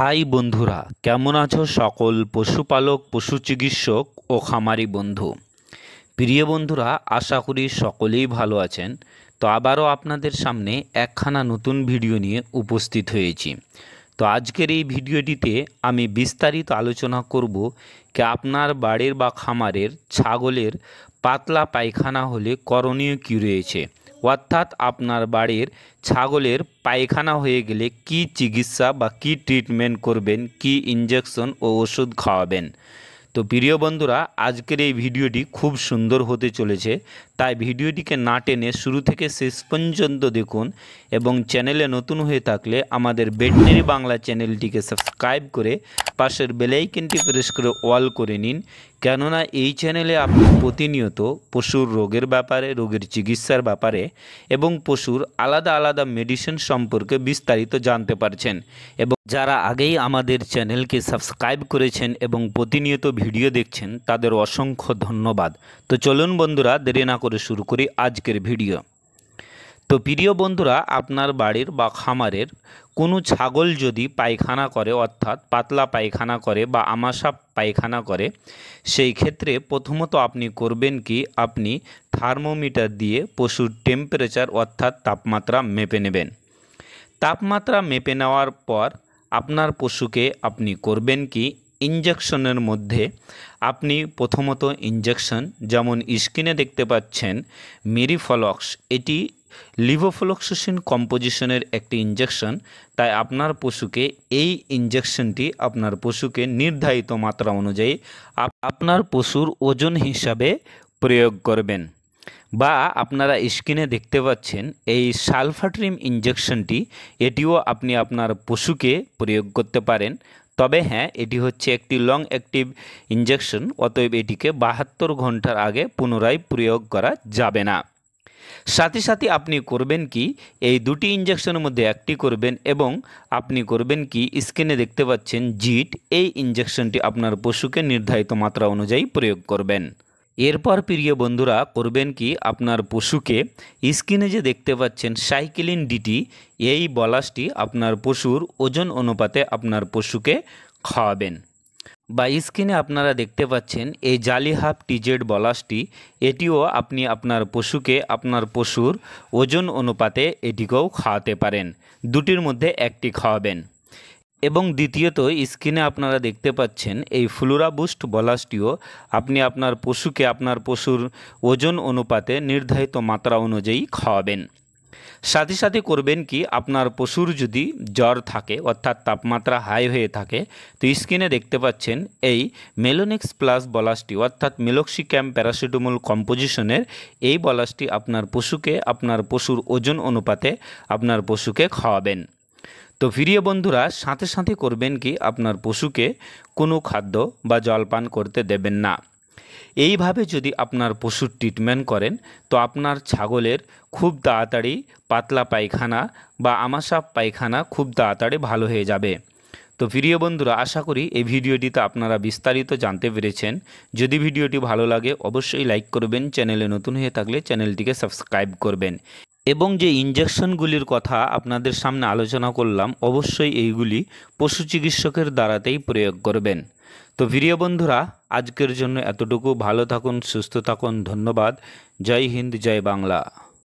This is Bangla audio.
হাই বন্ধুরা কেমন আছো সকল পশুপালক পশু চিকিৎসক ও খামারি বন্ধু প্রিয় বন্ধুরা আশা করি সকলেই ভালো আছেন তো আবারও আপনাদের সামনে একখানা নতুন ভিডিও নিয়ে উপস্থিত হয়েছি তো আজকের এই ভিডিওটিতে আমি বিস্তারিত আলোচনা করব কি আপনার বাড়ির বা খামারের ছাগলের পাতলা পায়খানা হলে করণীয় কী রয়েছে অর্থাৎ আপনার বাড়ির ছাগলের পায়খানা হয়ে গেলে কি চিকিৎসা বা কি ট্রিটমেন্ট করবেন কি ইঞ্জেকশন ও ওষুধ খাওয়াবেন তো প্রিয় বন্ধুরা আজকের এই ভিডিওটি খুব সুন্দর হতে চলেছে তাই ভিডিওটিকে না টেনে শুরু থেকে শেষ পর্যন্ত দেখুন এবং চ্যানেলে নতুন হয়ে থাকলে আমাদের বেটনারি বাংলা চ্যানেলটিকে সাবস্ক্রাইব করে পাশের বেলাইকেনটি প্রেস করে অল করে নিন কেননা এই চ্যানেলে আপনি প্রতিনিয়ত পশুর রোগের ব্যাপারে রোগের চিকিৎসার ব্যাপারে এবং পশুর আলাদা আলাদা মেডিসিন সম্পর্কে বিস্তারিত জানতে পারছেন এবং যারা আগেই আমাদের চ্যানেলকে সাবস্ক্রাইব করেছেন এবং প্রতিনিয়ত ভিডিও দেখছেন তাদের অসংখ্য ধন্যবাদ তো চলুন বন্ধুরা দেরি না করে শুরু করি আজকের ভিডিও তো প্রিয় বন্ধুরা আপনার বাড়ির বা খামারের কোনো ছাগল যদি পায়খানা করে অর্থাৎ পাতলা পায়খানা করে বা আমাশা পায়খানা করে সেই ক্ষেত্রে প্রথমত আপনি করবেন কি আপনি থার্মোমিটার দিয়ে পশুর টেম্পারেচার অর্থাৎ তাপমাত্রা মেপে নেবেন তাপমাত্রা মেপে নেওয়ার পর আপনার পশুকে আপনি করবেন কি ইঞ্জেকশনের মধ্যে আপনি প্রথমত ইঞ্জেকশন যেমন স্ক্রিনে দেখতে পাচ্ছেন মেরিফলক্স এটি লিভোফ্লক্সিসিন কম্পোজিশনের একটি ইঞ্জেকশন তাই আপনার পশুকে এই ইঞ্জেকশনটি আপনার পশুকে নির্ধারিত মাত্রা অনুযায়ী আপনার পশুর ওজন হিসাবে প্রয়োগ করবেন বা আপনারা স্ক্রিনে দেখতে পাচ্ছেন এই সালফাট্রিম ইঞ্জেকশনটি এটিও আপনি আপনার পশুকে প্রয়োগ করতে পারেন তবে হ্যাঁ এটি হচ্ছে একটি লং অ্যাক্টিভ ইঞ্জেকশন অতএব এটিকে বাহাত্তর ঘন্টার আগে পুনরায় প্রয়োগ করা যাবে না সাথে সাথে আপনি করবেন কি এই দুটি ইঞ্জেকশনের মধ্যে একটি করবেন এবং আপনি করবেন কি স্ক্রিনে দেখতে পাচ্ছেন জিট এই ইঞ্জেকশনটি আপনার পশুকে নির্ধারিত মাত্রা অনুযায়ী প্রয়োগ করবেন এরপর প্রিয় বন্ধুরা করবেন কি আপনার পশুকে স্ক্রিনে যে দেখতে পাচ্ছেন সাইকেলিন ডিটি এই বলাসটি আপনার পশুর ওজন অনুপাতে আপনার পশুকে খাওয়াবেন বা স্ক্রিনে আপনারা দেখতে পাচ্ছেন এই জালি হাফ টিজেড বলাসটি এটিও আপনি আপনার পশুকে আপনার পশুর ওজন অনুপাতে এটিকেও খাওয়াতে পারেন দুটির মধ্যে একটি খাওয়াবেন এবং দ্বিতীয়ত স্ক্রিনে আপনারা দেখতে পাচ্ছেন এই ফ্লুরা বুস্ট বলাসটিও আপনি আপনার পশুকে আপনার পশুর ওজন অনুপাতে নির্ধারিত মাত্রা অনুযায়ী খাওয়াবেন সাথে সাথে করবেন কি আপনার পশুর যদি জ্বর থাকে অর্থাৎ তাপমাত্রা হাই হয়ে থাকে তো স্ক্রিনে দেখতে পাচ্ছেন এই মেলোনিক্স প্লাস বলাসটি অর্থাৎ মেলক্সিক্যাম প্যারাসিটামল কম্পোজিশনের এই বলাসটি আপনার পশুকে আপনার পশুর ওজন অনুপাতে আপনার পশুকে খাওয়াবেন তো ফিরিয়ে বন্ধুরা সাথে সাথে করবেন কি আপনার পশুকে কোনো খাদ্য বা জলপান করতে দেবেন না এইভাবে যদি আপনার পশুর ট্রিটমেন্ট করেন তো আপনার ছাগলের খুব তাড়াতাড়ি পাতলা পায়খানা বা আমাশাপ পায়খানা খুব তাড়াতাড়ি ভালো হয়ে যাবে তো প্রিয় বন্ধুরা আশা করি এই ভিডিওটিতে আপনারা বিস্তারিত জানতে পেরেছেন যদি ভিডিওটি ভালো লাগে অবশ্যই লাইক করবেন চ্যানেলে নতুন হয়ে থাকলে চ্যানেলটিকে সাবস্ক্রাইব করবেন এবং যে ইঞ্জেকশনগুলির কথা আপনাদের সামনে আলোচনা করলাম অবশ্যই এইগুলি পশু চিকিৎসকের দ্বারাতেই প্রয়োগ করবেন তো ভিডিও বন্ধুরা আজকের জন্য এতটুকু ভালো থাকুন সুস্থ থাকুন ধন্যবাদ জয় হিন্দ জয় বাংলা